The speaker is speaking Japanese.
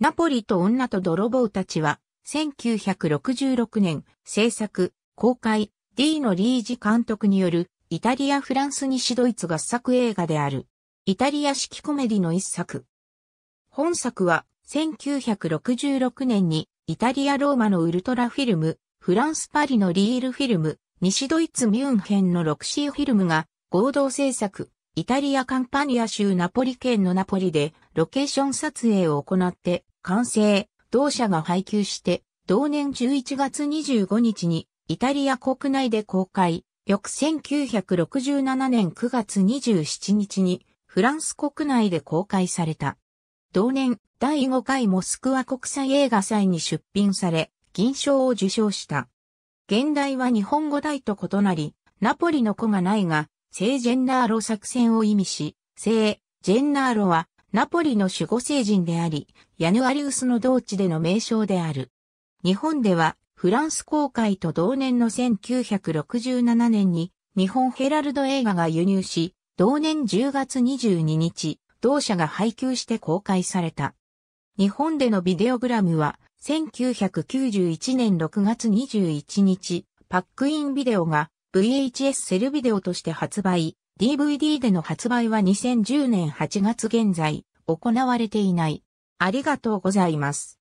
ナポリと女と泥棒たちは、1966年、制作、公開、D のリージ監督による、イタリア・フランス西ドイツ合作映画である、イタリア式コメディの一作。本作は、1966年に、イタリア・ローマのウルトラフィルム、フランス・パリのリールフィルム、西ドイツ・ミュンヘンのロクシーフィルムが、合同制作、イタリア・カンパニア州ナポリ県のナポリで、ロケーション撮影を行って、完成、同社が配給して、同年11月25日にイタリア国内で公開、翌1967年9月27日にフランス国内で公開された。同年、第5回モスクワ国際映画祭に出品され、銀賞を受賞した。現代は日本語題と異なり、ナポリの子がないが、聖ジェンナーロ作戦を意味し、聖ジェンナーロはナポリの守護聖人であり、ヤヌアリウスの同地での名称である。日本では、フランス公開と同年の1967年に、日本ヘラルド映画が輸入し、同年10月22日、同社が配給して公開された。日本でのビデオグラムは、1991年6月21日、パックインビデオが VHS セルビデオとして発売、DVD での発売は2010年8月現在、行われていない。ありがとうございます。